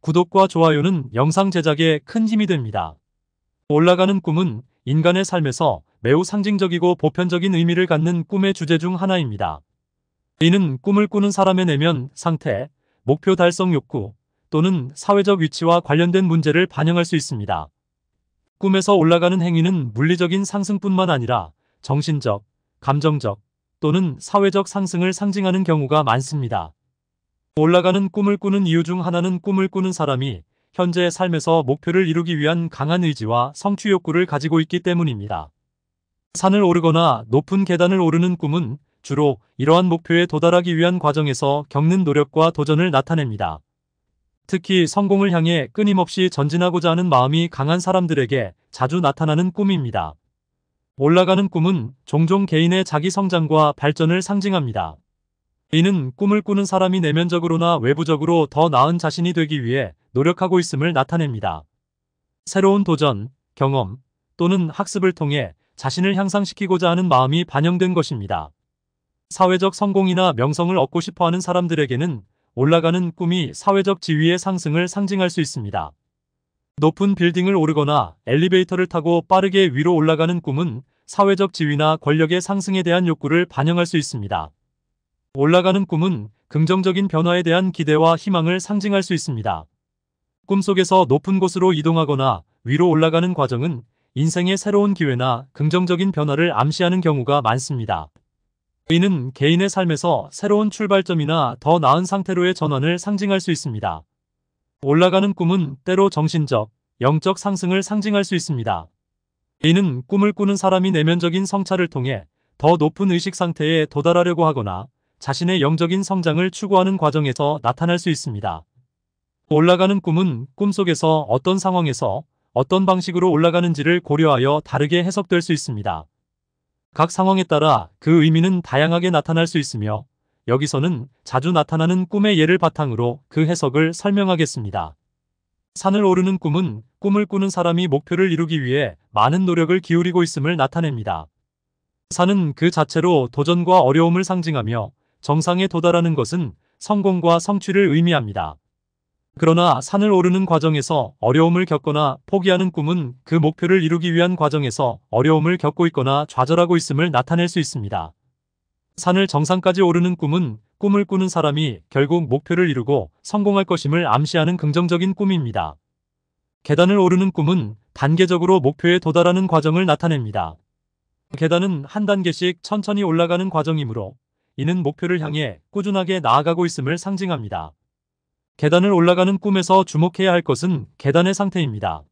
구독과 좋아요는 영상 제작에 큰 힘이 됩니다. 올라가는 꿈은 인간의 삶에서 매우 상징적이고 보편적인 의미를 갖는 꿈의 주제 중 하나입니다. 이는 꿈을 꾸는 사람의 내면 상태, 목표 달성 욕구 또는 사회적 위치와 관련된 문제를 반영할 수 있습니다. 꿈에서 올라가는 행위는 물리적인 상승뿐만 아니라 정신적, 감정적 또는 사회적 상승을 상징하는 경우가 많습니다. 올라가는 꿈을 꾸는 이유 중 하나는 꿈을 꾸는 사람이 현재 삶에서 목표를 이루기 위한 강한 의지와 성취 욕구를 가지고 있기 때문입니다. 산을 오르거나 높은 계단을 오르는 꿈은 주로 이러한 목표에 도달하기 위한 과정에서 겪는 노력과 도전을 나타냅니다. 특히 성공을 향해 끊임없이 전진하고자 하는 마음이 강한 사람들에게 자주 나타나는 꿈입니다. 올라가는 꿈은 종종 개인의 자기 성장과 발전을 상징합니다. 이는 꿈을 꾸는 사람이 내면적으로나 외부적으로 더 나은 자신이 되기 위해 노력하고 있음을 나타냅니다. 새로운 도전, 경험 또는 학습을 통해 자신을 향상시키고자 하는 마음이 반영된 것입니다. 사회적 성공이나 명성을 얻고 싶어하는 사람들에게는 올라가는 꿈이 사회적 지위의 상승을 상징할 수 있습니다. 높은 빌딩을 오르거나 엘리베이터를 타고 빠르게 위로 올라가는 꿈은 사회적 지위나 권력의 상승에 대한 욕구를 반영할 수 있습니다. 올라가는 꿈은 긍정적인 변화에 대한 기대와 희망을 상징할 수 있습니다. 꿈속에서 높은 곳으로 이동하거나 위로 올라가는 과정은 인생의 새로운 기회나 긍정적인 변화를 암시하는 경우가 많습니다. 이는 개인의 삶에서 새로운 출발점이나 더 나은 상태로의 전환을 상징할 수 있습니다. 올라가는 꿈은 때로 정신적, 영적 상승을 상징할 수 있습니다. 이는 꿈을 꾸는 사람이 내면적인 성찰을 통해 더 높은 의식 상태에 도달하려고 하거나 자신의 영적인 성장을 추구하는 과정에서 나타날 수 있습니다. 올라가는 꿈은 꿈속에서 어떤 상황에서 어떤 방식으로 올라가는지를 고려하여 다르게 해석될 수 있습니다. 각 상황에 따라 그 의미는 다양하게 나타날 수 있으며 여기서는 자주 나타나는 꿈의 예를 바탕으로 그 해석을 설명하겠습니다. 산을 오르는 꿈은 꿈을 꾸는 사람이 목표를 이루기 위해 많은 노력을 기울이고 있음을 나타냅니다. 산은 그 자체로 도전과 어려움을 상징하며 정상에 도달하는 것은 성공과 성취를 의미합니다. 그러나 산을 오르는 과정에서 어려움을 겪거나 포기하는 꿈은 그 목표를 이루기 위한 과정에서 어려움을 겪고 있거나 좌절하고 있음을 나타낼 수 있습니다. 산을 정상까지 오르는 꿈은 꿈을 꾸는 사람이 결국 목표를 이루고 성공할 것임을 암시하는 긍정적인 꿈입니다. 계단을 오르는 꿈은 단계적으로 목표에 도달하는 과정을 나타냅니다. 계단은 한 단계씩 천천히 올라가는 과정이므로 이는 목표를 향해 꾸준하게 나아가고 있음을 상징합니다. 계단을 올라가는 꿈에서 주목해야 할 것은 계단의 상태입니다.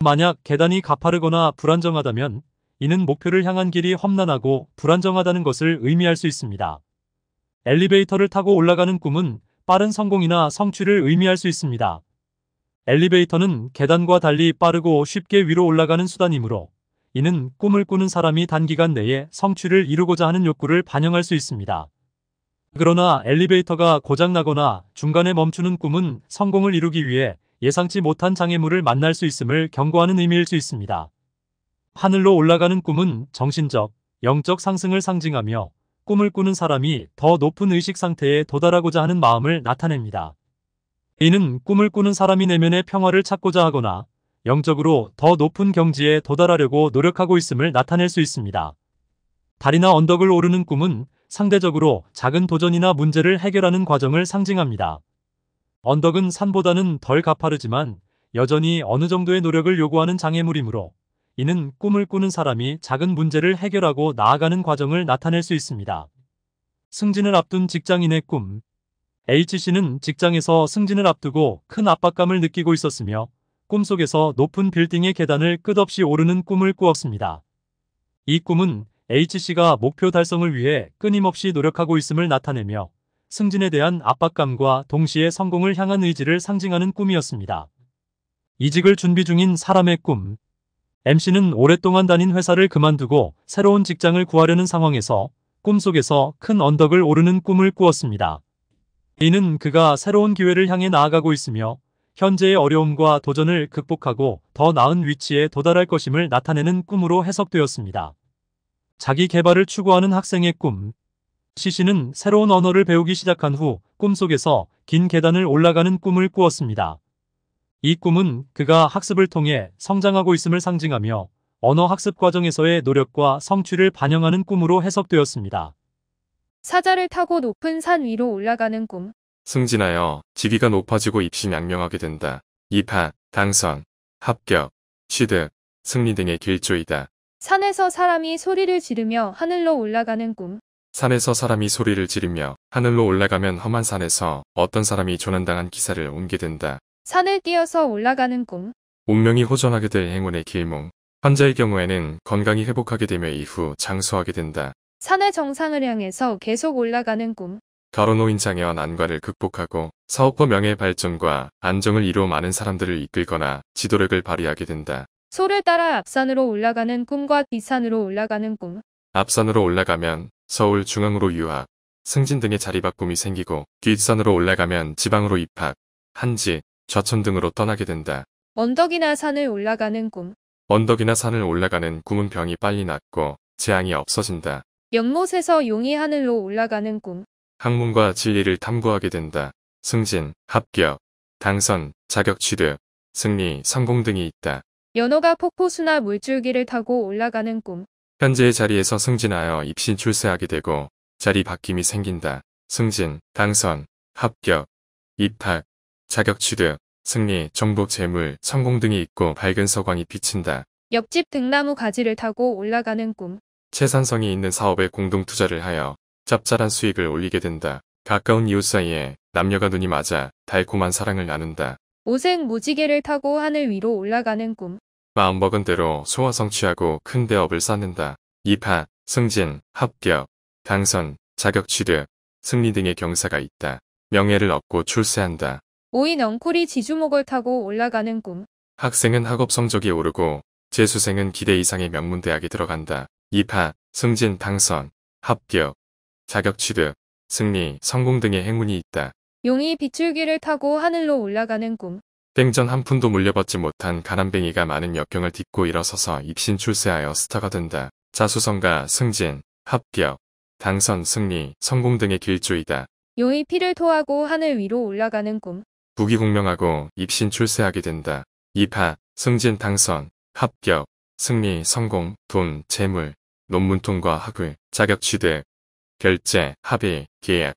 만약 계단이 가파르거나 불안정하다면 이는 목표를 향한 길이 험난하고 불안정하다는 것을 의미할 수 있습니다. 엘리베이터를 타고 올라가는 꿈은 빠른 성공이나 성취를 의미할 수 있습니다. 엘리베이터는 계단과 달리 빠르고 쉽게 위로 올라가는 수단이므로 이는 꿈을 꾸는 사람이 단기간 내에 성취를 이루고자 하는 욕구를 반영할 수 있습니다. 그러나 엘리베이터가 고장나거나 중간에 멈추는 꿈은 성공을 이루기 위해 예상치 못한 장애물을 만날 수 있음을 경고하는 의미일 수 있습니다. 하늘로 올라가는 꿈은 정신적, 영적 상승을 상징하며 꿈을 꾸는 사람이 더 높은 의식 상태에 도달하고자 하는 마음을 나타냅니다. 이는 꿈을 꾸는 사람이 내면의 평화를 찾고자 하거나 영적으로 더 높은 경지에 도달하려고 노력하고 있음을 나타낼 수 있습니다. 다리나 언덕을 오르는 꿈은 상대적으로 작은 도전이나 문제를 해결하는 과정을 상징합니다. 언덕은 산보다는 덜 가파르지만 여전히 어느 정도의 노력을 요구하는 장애물이므로 이는 꿈을 꾸는 사람이 작은 문제를 해결하고 나아가는 과정을 나타낼 수 있습니다. 승진을 앞둔 직장인의 꿈 H씨는 직장에서 승진을 앞두고 큰 압박감을 느끼고 있었으며 꿈속에서 높은 빌딩의 계단을 끝없이 오르는 꿈을 꾸었습니다. 이 꿈은 H씨가 목표 달성을 위해 끊임없이 노력하고 있음을 나타내며 승진에 대한 압박감과 동시에 성공을 향한 의지를 상징하는 꿈이었습니다. 이직을 준비 중인 사람의 꿈 MC는 오랫동안 다닌 회사를 그만두고 새로운 직장을 구하려는 상황에서 꿈속에서 큰 언덕을 오르는 꿈을 꾸었습니다. 이는 그가 새로운 기회를 향해 나아가고 있으며 현재의 어려움과 도전을 극복하고 더 나은 위치에 도달할 것임을 나타내는 꿈으로 해석되었습니다. 자기 개발을 추구하는 학생의 꿈 시시는 새로운 언어를 배우기 시작한 후 꿈속에서 긴 계단을 올라가는 꿈을 꾸었습니다. 이 꿈은 그가 학습을 통해 성장하고 있음을 상징하며 언어 학습 과정에서의 노력과 성취를 반영하는 꿈으로 해석되었습니다. 사자를 타고 높은 산 위로 올라가는 꿈 승진하여 직위가 높아지고 입시 양명하게 된다. 입학, 당선, 합격, 취득, 승리 등의 길조이다. 산에서 사람이 소리를 지르며 하늘로 올라가는 꿈. 산에서 사람이 소리를 지르며 하늘로 올라가면 험한 산에서 어떤 사람이 조난당한 기사를 옮게 된다. 산을 뛰어서 올라가는 꿈. 운명이 호전하게 될 행운의 길몽. 환자의 경우에는 건강이 회복하게 되며 이후 장수하게 된다. 산의 정상을 향해서 계속 올라가는 꿈. 결혼노인 장애와 난관을 극복하고 사업화 명예 의 발전과 안정을 이루어 많은 사람들을 이끌거나 지도력을 발휘하게 된다. 소를 따라 앞산으로 올라가는 꿈과 뒷산으로 올라가는 꿈. 앞산으로 올라가면 서울 중앙으로 유학, 승진 등의 자리바꿈이 생기고 뒷산으로 올라가면 지방으로 입학, 한지, 좌천 등으로 떠나게 된다. 언덕이나 산을 올라가는 꿈. 언덕이나 산을 올라가는 꿈은 병이 빨리 낫고 재앙이 없어진다. 연못에서 용이 하늘로 올라가는 꿈. 학문과 진리를 탐구하게 된다. 승진, 합격, 당선, 자격 취득, 승리, 성공 등이 있다. 연어가 폭포수나 물줄기를 타고 올라가는 꿈. 현재의 자리에서 승진하여 입신 출세하게 되고 자리 바뀜이 생긴다. 승진, 당선, 합격, 입학, 자격 취득, 승리, 정복 재물, 성공 등이 있고 밝은 서광이 비친다. 옆집 등나무 가지를 타고 올라가는 꿈. 최산성이 있는 사업에 공동 투자를 하여 짭짤한 수익을 올리게 된다. 가까운 이웃 사이에 남녀가 눈이 맞아 달콤한 사랑을 나눈다. 오색 무지개를 타고 하늘 위로 올라가는 꿈. 마음먹은 대로 소화 성취하고 큰 대업을 쌓는다. 입하, 승진, 합격, 당선, 자격 취득, 승리 등의 경사가 있다. 명예를 얻고 출세한다. 오인 엉콜이 지주목을 타고 올라가는 꿈. 학생은 학업 성적이 오르고 재수생은 기대 이상의 명문대학에 들어간다. 입하, 승진, 당선, 합격, 자격 취득, 승리, 성공 등의 행운이 있다. 용이 비줄기를 타고 하늘로 올라가는 꿈. 땡전 한 푼도 물려받지 못한 가난뱅이가 많은 역경을 딛고 일어서서 입신 출세하여 스타가 된다. 자수성가, 승진, 합격, 당선, 승리, 성공 등의 길조이다. 용이 피를 토하고 하늘 위로 올라가는 꿈. 부귀공명하고 입신 출세하게 된다. 입하, 승진, 당선, 합격, 승리, 성공, 돈, 재물, 논문통과 학위, 자격 취득, 결제, 합의, 계약,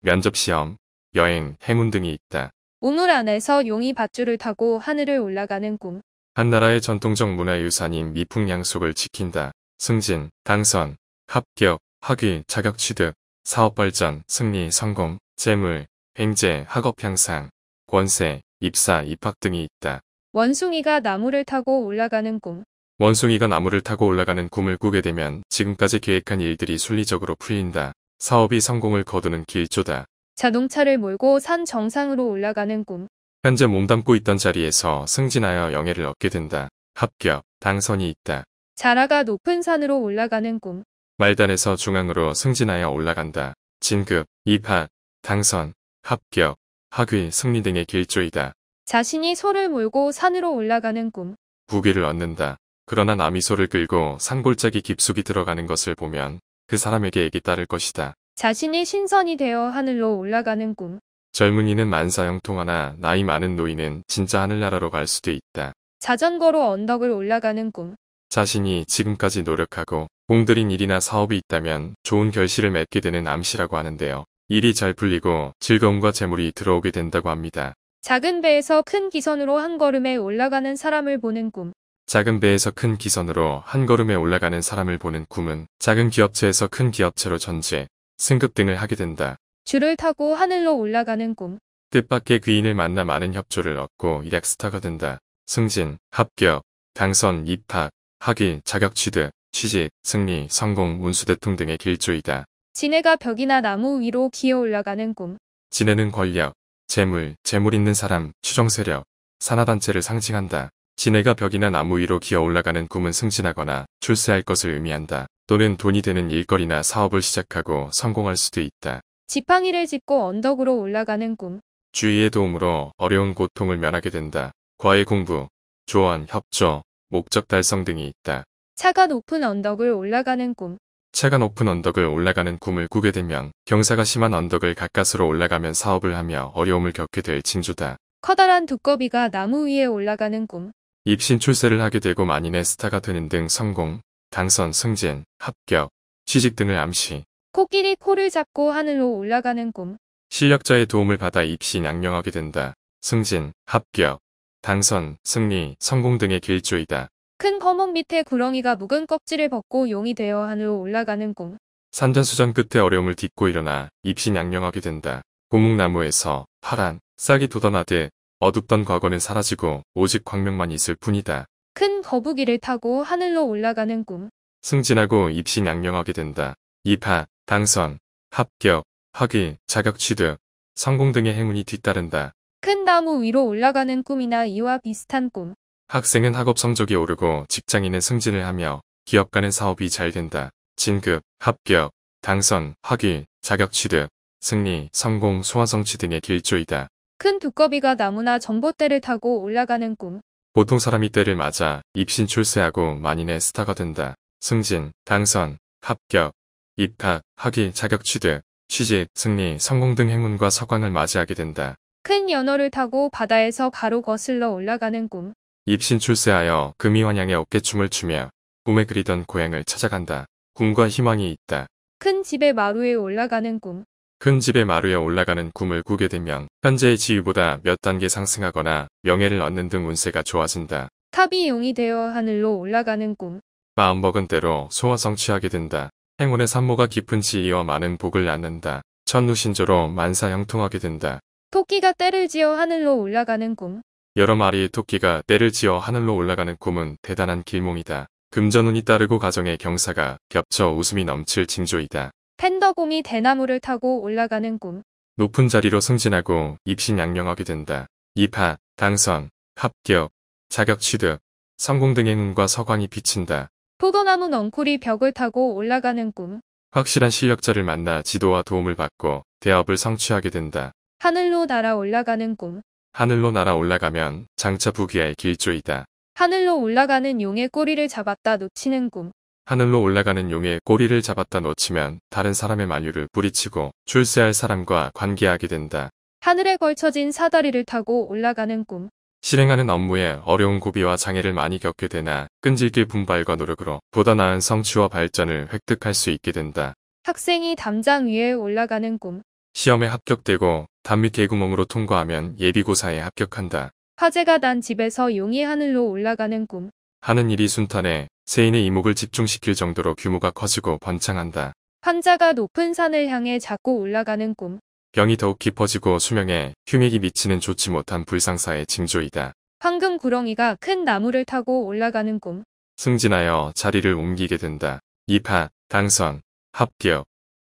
면접시험, 여행, 행운 등이 있다. 우물 안에서 용이 밧줄을 타고 하늘을 올라가는 꿈. 한나라의 전통적 문화유산인 미풍양속을 지킨다. 승진, 당선, 합격, 학위, 자격 취득, 사업 발전, 승리, 성공, 재물, 횡재, 학업 향상, 권세, 입사, 입학 등이 있다. 원숭이가 나무를 타고 올라가는 꿈. 원숭이가 나무를 타고 올라가는 꿈을 꾸게 되면 지금까지 계획한 일들이 순리적으로 풀린다. 사업이 성공을 거두는 길조다. 자동차를 몰고 산 정상으로 올라가는 꿈. 현재 몸담고 있던 자리에서 승진하여 영예를 얻게 된다. 합격, 당선이 있다. 자라가 높은 산으로 올라가는 꿈. 말단에서 중앙으로 승진하여 올라간다. 진급, 입학, 당선, 합격, 학위, 승리 등의 길조이다. 자신이 소를 몰고 산으로 올라가는 꿈. 부귀를 얻는다. 그러나 남이소를 끌고 산골짜기 깊숙이 들어가는 것을 보면 그 사람에게 애기 따를 것이다. 자신이 신선이 되어 하늘로 올라가는 꿈. 젊은이는 만사형통하나 나이 많은 노인은 진짜 하늘나라로 갈 수도 있다. 자전거로 언덕을 올라가는 꿈. 자신이 지금까지 노력하고 공들인 일이나 사업이 있다면 좋은 결실을 맺게 되는 암시라고 하는데요. 일이 잘 풀리고 즐거움과 재물이 들어오게 된다고 합니다. 작은 배에서 큰 기선으로 한 걸음에 올라가는 사람을 보는 꿈. 작은 배에서 큰 기선으로 한 걸음에 올라가는 사람을 보는 꿈은 작은 기업체에서 큰 기업체로 전제, 승급 등을 하게 된다. 줄을 타고 하늘로 올라가는 꿈. 뜻밖의 귀인을 만나 많은 협조를 얻고 일약스타가 된다. 승진, 합격, 당선, 입학, 학위, 자격 취득, 취직, 승리, 성공, 운수대통 등의 길조이다. 지네가 벽이나 나무 위로 기어 올라가는 꿈. 지네는 권력, 재물, 재물 있는 사람, 추종세력 산하단체를 상징한다. 지네가 벽이나 나무 위로 기어 올라가는 꿈은 승진하거나 출세할 것을 의미한다. 또는 돈이 되는 일거리나 사업을 시작하고 성공할 수도 있다. 지팡이를 짚고 언덕으로 올라가는 꿈. 주위의 도움으로 어려운 고통을 면하게 된다. 과외 공부, 조언, 협조, 목적 달성 등이 있다. 차가 높은 언덕을 올라가는 꿈. 차가 높은 언덕을 올라가는 꿈을 꾸게 되면 경사가 심한 언덕을 가까스로 올라가면 사업을 하며 어려움을 겪게 될 징조다. 커다란 두꺼비가 나무 위에 올라가는 꿈. 입신 출세를 하게 되고 만인의 스타가 되는 등 성공, 당선, 승진, 합격, 취직 등을 암시. 코끼리 코를 잡고 하늘로 올라가는 꿈. 실력자의 도움을 받아 입신양령하게 된다. 승진, 합격, 당선, 승리, 성공 등의 길조이다. 큰 거목 밑에 구렁이가 묵은 껍질을 벗고 용이 되어 하늘로 올라가는 꿈. 산전수전 끝에 어려움을 딛고 일어나 입신 양령하게 된다. 고목나무에서 파란 싹이 돋아나듯 어둡던 과거는 사라지고 오직 광명만 있을 뿐이다. 큰 거북이를 타고 하늘로 올라가는 꿈. 승진하고 입시 양명하게 된다. 입학, 당선, 합격, 학위, 자격 취득, 성공 등의 행운이 뒤따른다. 큰 나무 위로 올라가는 꿈이나 이와 비슷한 꿈. 학생은 학업 성적이 오르고 직장인은 승진을 하며 기업 간의 사업이 잘 된다. 진급, 합격, 당선, 학위, 자격 취득, 승리, 성공, 소화성취 등의 길조이다. 큰 두꺼비가 나무나 전봇대를 타고 올라가는 꿈. 보통 사람이 때를 맞아 입신 출세하고 만인의 스타가 된다. 승진, 당선, 합격, 입학, 학위, 자격 취득, 취직, 승리, 성공 등 행운과 서광을 맞이하게 된다. 큰 연어를 타고 바다에서 가로 거슬러 올라가는 꿈. 입신 출세하여 금이환양의 어깨춤을 추며 꿈에 그리던 고향을 찾아간다. 꿈과 희망이 있다. 큰 집의 마루에 올라가는 꿈. 큰 집의 마루에 올라가는 꿈을 꾸게 되면 현재의 지위보다 몇 단계 상승하거나 명예를 얻는 등 운세가 좋아진다. 탑이 용이 되어 하늘로 올라가는 꿈. 마음먹은 대로 소화 성취하게 된다. 행운의 산모가 깊은 지위와 많은 복을 낳는다. 천루신조로 만사 형통하게 된다. 토끼가 때를 지어 하늘로 올라가는 꿈. 여러 마리의 토끼가 때를 지어 하늘로 올라가는 꿈은 대단한 길몽이다. 금전운이 따르고 가정의 경사가 겹쳐 웃음이 넘칠 징조이다. 팬더곰이 대나무를 타고 올라가는 꿈. 높은 자리로 승진하고 입신양명하게 된다. 입하, 당선, 합격, 자격 취득, 성공 등의 눈과 서광이 비친다. 포도나무 넝쿨이 벽을 타고 올라가는 꿈. 확실한 실력자를 만나 지도와 도움을 받고 대업을 성취하게 된다. 하늘로 날아 올라가는 꿈. 하늘로 날아 올라가면 장차 부귀의 길조이다. 하늘로 올라가는 용의 꼬리를 잡았다 놓치는 꿈. 하늘로 올라가는 용의 꼬리를 잡았다 놓치면 다른 사람의 만류를 뿌리치고 출세할 사람과 관계하게 된다. 하늘에 걸쳐진 사다리를 타고 올라가는 꿈. 실행하는 업무에 어려운 고비와 장애를 많이 겪게 되나 끈질기 분발과 노력으로 보다 나은 성취와 발전을 획득할 수 있게 된다. 학생이 담장 위에 올라가는 꿈. 시험에 합격되고 단미 개구멍으로 통과하면 예비고사에 합격한다. 화재가 난 집에서 용이 하늘로 올라가는 꿈. 하는 일이 순탄해 세인의 이목을 집중시킬 정도로 규모가 커지고 번창한다. 환자가 높은 산을 향해 자꾸 올라가는 꿈. 병이 더욱 깊어지고 수명에 흉액이 미치는 좋지 못한 불상사의 징조이다. 황금 구렁이가 큰 나무를 타고 올라가는 꿈. 승진하여 자리를 옮기게 된다. 입하, 당선, 합격,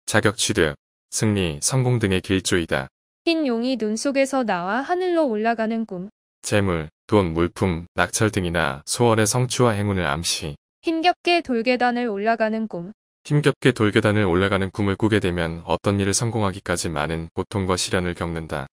자격 취득, 승리, 성공 등의 길조이다. 흰 용이 눈 속에서 나와 하늘로 올라가는 꿈. 재물, 돈, 물품, 낙찰 등이나 소원의 성취와 행운을 암시. 힘겹게 돌계단을 올라가는 꿈. 힘겹게 돌계단을 올라가는 꿈을 꾸게 되면 어떤 일을 성공하기까지 많은 고통과 시련을 겪는다.